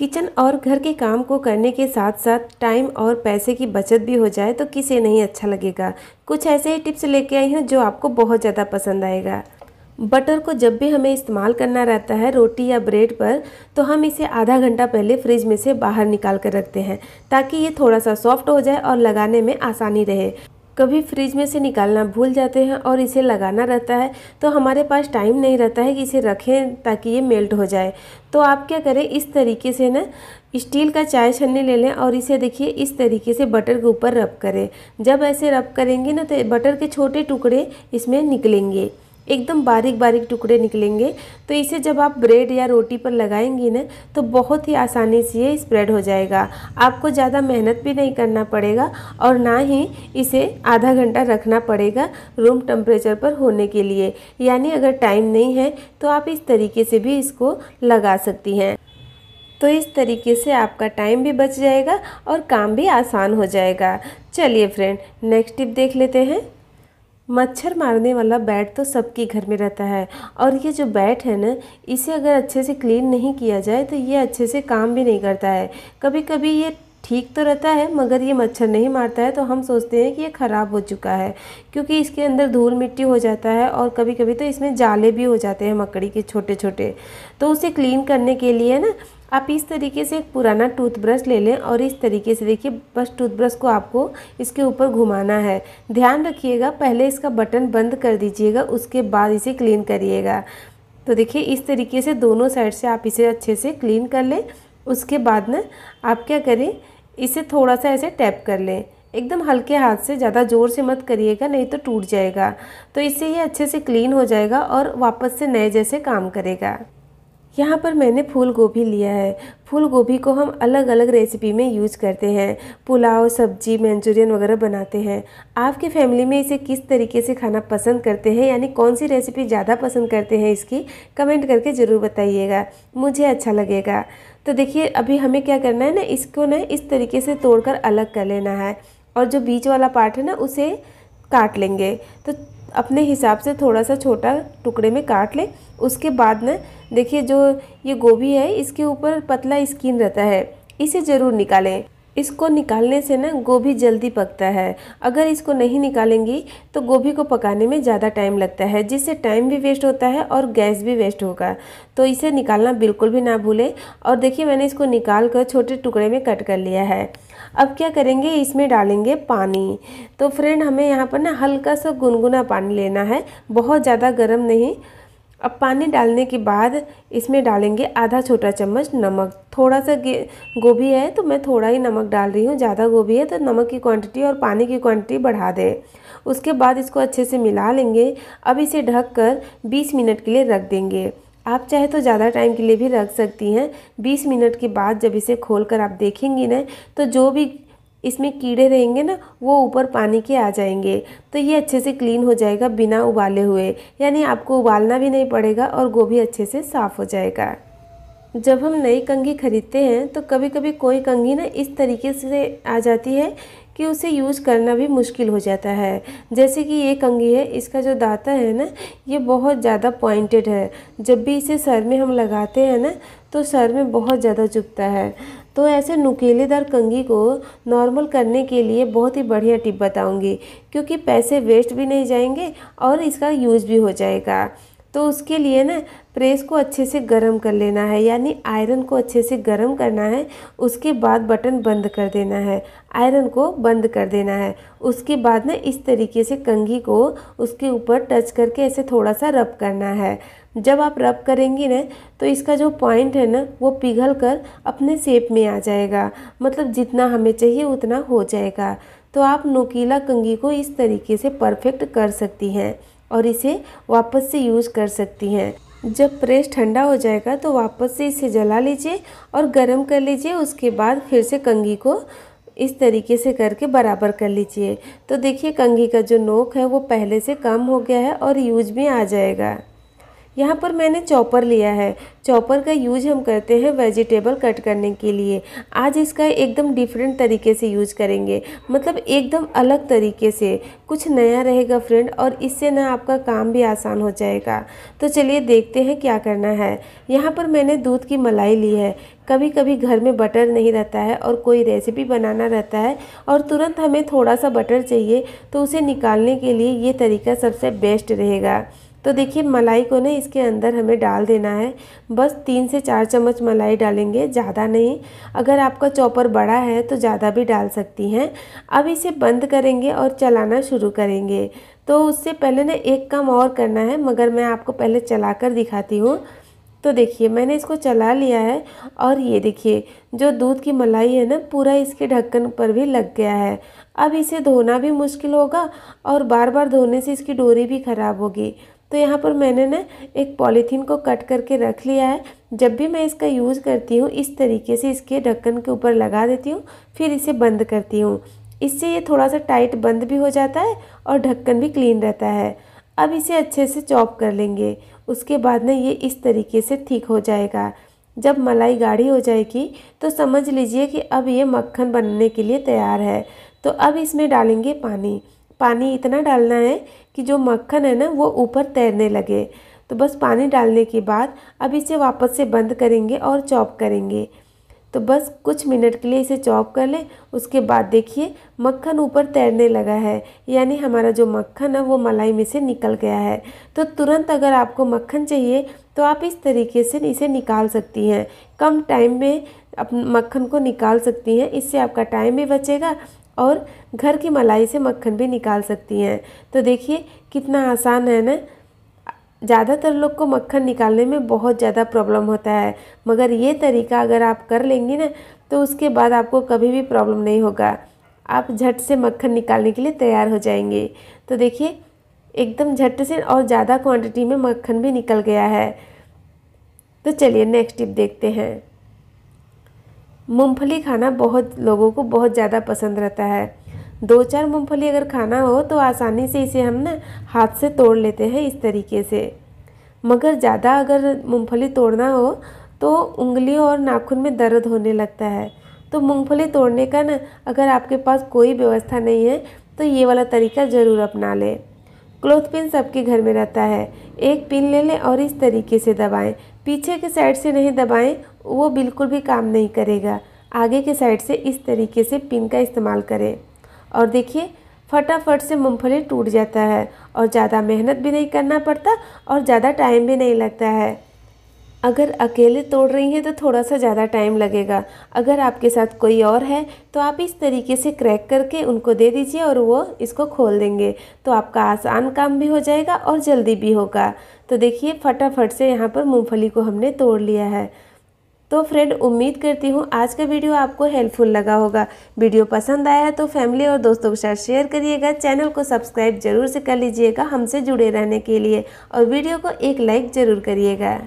kitchen और घर के काम को करने के साथ साथ टाइम और पैसे की बचत भी हो जाए तो किसे नहीं अच्छा लगेगा कुछ ऐसे ही टिप्स लेके आई हूँ जो आपको बहुत ज़्यादा पसंद आएगा बटर को जब भी हमें इस्तेमाल करना रहता है रोटी या ब्रेड पर तो हम इसे आधा घंटा पहले फ्रिज में से बाहर निकाल कर रखते हैं ताकि ये थोड़ा सा सॉफ्ट हो जाए और लगाने में आसानी रहे कभी फ्रिज में से निकालना भूल जाते हैं और इसे लगाना रहता है तो हमारे पास टाइम नहीं रहता है कि इसे रखें ताकि ये मेल्ट हो जाए तो आप क्या करें इस तरीके से ना स्टील का चाय छन्नी ले लें और इसे देखिए इस तरीके से बटर के ऊपर रब करें जब ऐसे रब करेंगे ना तो बटर के छोटे टुकड़े इसमें निकलेंगे एकदम बारीक बारीक टुकड़े निकलेंगे तो इसे जब आप ब्रेड या रोटी पर लगाएंगी ना तो बहुत ही आसानी से ये स्प्रेड हो जाएगा आपको ज़्यादा मेहनत भी नहीं करना पड़ेगा और ना ही इसे आधा घंटा रखना पड़ेगा रूम टेम्परेचर पर होने के लिए यानी अगर टाइम नहीं है तो आप इस तरीके से भी इसको लगा सकती हैं तो इस तरीके से आपका टाइम भी बच जाएगा और काम भी आसान हो जाएगा चलिए फ्रेंड नेक्स्ट टिप देख लेते हैं मच्छर मारने वाला बैट तो सबके घर में रहता है और ये जो बैट है ना इसे अगर अच्छे से क्लीन नहीं किया जाए तो ये अच्छे से काम भी नहीं करता है कभी कभी ये ठीक तो रहता है मगर ये मच्छर नहीं मारता है तो हम सोचते हैं कि ये ख़राब हो चुका है क्योंकि इसके अंदर धूल मिट्टी हो जाता है और कभी कभी तो इसमें जाले भी हो जाते हैं मकड़ी के छोटे छोटे तो उसे क्लीन करने के लिए ना आप इस तरीके से एक पुराना टूथब्रश ले लें और इस तरीके से देखिए बस टूथब्रश को आपको इसके ऊपर घुमाना है ध्यान रखिएगा पहले इसका बटन बंद कर दीजिएगा उसके बाद इसे क्लीन करिएगा तो देखिए इस तरीके से दोनों साइड से आप इसे अच्छे से क्लीन कर लें उसके बाद ना आप क्या करें इसे थोड़ा सा ऐसे टैप कर लें एकदम हल्के हाथ से ज़्यादा ज़ोर से मत करिएगा नहीं तो टूट जाएगा तो इससे ये अच्छे से क्लीन हो जाएगा और वापस से नए जैसे काम करेगा यहाँ पर मैंने फूल गोभी लिया है फूल गोभी को हम अलग अलग रेसिपी में यूज करते हैं पुलाव सब्जी मंचूरियन वगैरह बनाते हैं आपके फैमिली में इसे किस तरीके से खाना पसंद करते हैं यानी कौन सी रेसिपी ज़्यादा पसंद करते हैं इसकी कमेंट करके ज़रूर बताइएगा मुझे अच्छा लगेगा तो देखिए अभी हमें क्या करना है ना इसको ना इस तरीके से तोड़ अलग कर लेना है और जो बीच वाला पार्ट है ना उसे काट लेंगे तो अपने हिसाब से थोड़ा सा छोटा टुकड़े में काट लें उसके बाद में देखिए जो ये गोभी है इसके ऊपर पतला स्किन रहता है इसे ज़रूर निकालें इसको निकालने से ना गोभी जल्दी पकता है अगर इसको नहीं निकालेंगी तो गोभी को पकाने में ज़्यादा टाइम लगता है जिससे टाइम भी वेस्ट होता है और गैस भी वेस्ट होगा तो इसे निकालना बिल्कुल भी ना भूलें और देखिए मैंने इसको निकाल कर छोटे टुकड़े में कट कर लिया है अब क्या करेंगे इसमें डालेंगे पानी तो फ्रेंड हमें यहाँ पर ना हल्का सा गुनगुना पानी लेना है बहुत ज़्यादा गर्म नहीं अब पानी डालने के बाद इसमें डालेंगे आधा छोटा चम्मच नमक थोड़ा सा गोभी है तो मैं थोड़ा ही नमक डाल रही हूँ ज़्यादा गोभी है तो नमक की क्वांटिटी और पानी की क्वांटिटी बढ़ा दें उसके बाद इसको अच्छे से मिला लेंगे अब इसे ढक कर बीस मिनट के लिए रख देंगे आप चाहे तो ज़्यादा टाइम के लिए भी रख सकती हैं 20 मिनट के बाद जब इसे खोल कर आप देखेंगी ना तो जो भी इसमें कीड़े रहेंगे ना वो ऊपर पानी के आ जाएंगे तो ये अच्छे से क्लीन हो जाएगा बिना उबाले हुए यानी आपको उबालना भी नहीं पड़ेगा और गोभी अच्छे से साफ़ हो जाएगा जब हम नई कंघी खरीदते हैं तो कभी कभी कोई कंघी ना इस तरीके से आ जाती है कि उसे यूज़ करना भी मुश्किल हो जाता है जैसे कि ये कंघी है इसका जो दाता है ना ये बहुत ज़्यादा पॉइंटेड है जब भी इसे सर में हम लगाते हैं ना तो सर में बहुत ज़्यादा चुभता है तो ऐसे नुकीलेदार कंघी को नॉर्मल करने के लिए बहुत ही बढ़िया टिप बताऊंगी क्योंकि पैसे वेस्ट भी नहीं जाएंगे और इसका यूज़ भी हो जाएगा तो उसके लिए ना प्रेस को अच्छे से गर्म कर लेना है यानी आयरन को अच्छे से गर्म करना है उसके बाद बटन बंद कर देना है आयरन को बंद कर देना है उसके बाद ना इस तरीके से कंघी को उसके ऊपर टच करके ऐसे थोड़ा सा रब करना है जब आप रब करेंगी ना तो इसका जो पॉइंट है ना वो पिघल कर अपने शेप में आ जाएगा मतलब जितना हमें चाहिए उतना हो जाएगा तो आप नोकीला कंघी को इस तरीके से परफेक्ट कर सकती हैं और इसे वापस से यूज़ कर सकती हैं जब प्रेस ठंडा हो जाएगा तो वापस से इसे जला लीजिए और गर्म कर लीजिए उसके बाद फिर से कंघी को इस तरीके से करके बराबर कर लीजिए तो देखिए कंघी का जो नोक है वो पहले से कम हो गया है और यूज में आ जाएगा यहाँ पर मैंने चॉपर लिया है चॉपर का यूज हम करते हैं वेजिटेबल कट करने के लिए आज इसका एकदम डिफरेंट तरीके से यूज करेंगे मतलब एकदम अलग तरीके से कुछ नया रहेगा फ्रेंड और इससे ना आपका काम भी आसान हो जाएगा तो चलिए देखते हैं क्या करना है यहाँ पर मैंने दूध की मलाई ली है कभी कभी घर में बटर नहीं रहता है और कोई रेसिपी बनाना रहता है और तुरंत हमें थोड़ा सा बटर चाहिए तो उसे निकालने के लिए ये तरीका सबसे बेस्ट रहेगा तो देखिए मलाई को ना इसके अंदर हमें डाल देना है बस तीन से चार चम्मच मलाई डालेंगे ज़्यादा नहीं अगर आपका चॉपर बड़ा है तो ज़्यादा भी डाल सकती हैं अब इसे बंद करेंगे और चलाना शुरू करेंगे तो उससे पहले ना एक काम और करना है मगर मैं आपको पहले चला कर दिखाती हूँ तो देखिए मैंने इसको चला लिया है और ये देखिए जो दूध की मलाई है ना पूरा इसके ढक्कन पर भी लग गया है अब इसे धोना भी मुश्किल होगा और बार बार धोने से इसकी डोरी भी ख़राब होगी तो यहाँ पर मैंने ना एक पॉलीथीन को कट करके रख लिया है जब भी मैं इसका यूज़ करती हूँ इस तरीके से इसके ढक्कन के ऊपर लगा देती हूँ फिर इसे बंद करती हूँ इससे ये थोड़ा सा टाइट बंद भी हो जाता है और ढक्कन भी क्लीन रहता है अब इसे अच्छे से चॉप कर लेंगे उसके बाद ना ये इस तरीके से ठीक हो जाएगा जब मलाई गाढ़ी हो जाएगी तो समझ लीजिए कि अब ये मक्खन बनने के लिए तैयार है तो अब इसमें डालेंगे पानी पानी इतना डालना है कि जो मक्खन है ना वो ऊपर तैरने लगे तो बस पानी डालने के बाद अब इसे वापस से बंद करेंगे और चॉप करेंगे तो बस कुछ मिनट के लिए इसे चॉप कर लें उसके बाद देखिए मक्खन ऊपर तैरने लगा है यानी हमारा जो मक्खन है वो मलाई में से निकल गया है तो तुरंत अगर आपको मक्खन चाहिए तो आप इस तरीके से इसे निकाल सकती हैं कम टाइम में अपने मक्खन को निकाल सकती हैं इससे आपका टाइम भी बचेगा और घर की मलाई से मक्खन भी निकाल सकती हैं तो देखिए कितना आसान है ना ज़्यादातर लोग को मक्खन निकालने में बहुत ज़्यादा प्रॉब्लम होता है मगर ये तरीका अगर आप कर लेंगी ना तो उसके बाद आपको कभी भी प्रॉब्लम नहीं होगा आप झट से मक्खन निकालने के लिए तैयार हो जाएंगे तो देखिए एकदम झट से और ज़्यादा क्वांटिटी में मक्खन भी निकल गया है तो चलिए नेक्स्ट टिप देखते हैं मूंगफली खाना बहुत लोगों को बहुत ज़्यादा पसंद रहता है दो चार मूंगफली अगर खाना हो तो आसानी से इसे हम ना हाथ से तोड़ लेते हैं इस तरीके से मगर ज़्यादा अगर मूंगफली तोड़ना हो तो उंगलियों और नाखून में दर्द होने लगता है तो मूंगफली तोड़ने का ना अगर आपके पास कोई व्यवस्था नहीं है तो ये वाला तरीका ज़रूर अपना लें क्लोथ पिन सबके घर में रहता है एक पिन ले लें और इस तरीके से दबाएं पीछे के साइड से नहीं दबाएं वो बिल्कुल भी काम नहीं करेगा आगे के साइड से इस तरीके से पिन का इस्तेमाल करें और देखिए फटाफट से मूँगफली टूट जाता है और ज़्यादा मेहनत भी नहीं करना पड़ता और ज़्यादा टाइम भी नहीं लगता है अगर अकेले तोड़ रही हैं तो थोड़ा सा ज़्यादा टाइम लगेगा अगर आपके साथ कोई और है तो आप इस तरीके से क्रैक करके उनको दे दीजिए और वो इसको खोल देंगे तो आपका आसान काम भी हो जाएगा और जल्दी भी होगा तो देखिए फटाफट से यहाँ पर मूँगफली को हमने तोड़ लिया है तो फ्रेंड उम्मीद करती हूँ आज का वीडियो आपको हेल्पफुल लगा होगा वीडियो पसंद आया है तो फैमिली और दोस्तों के साथ शेयर करिएगा चैनल को सब्सक्राइब जरूर से कर लीजिएगा हमसे जुड़े रहने के लिए और वीडियो को एक लाइक ज़रूर करिएगा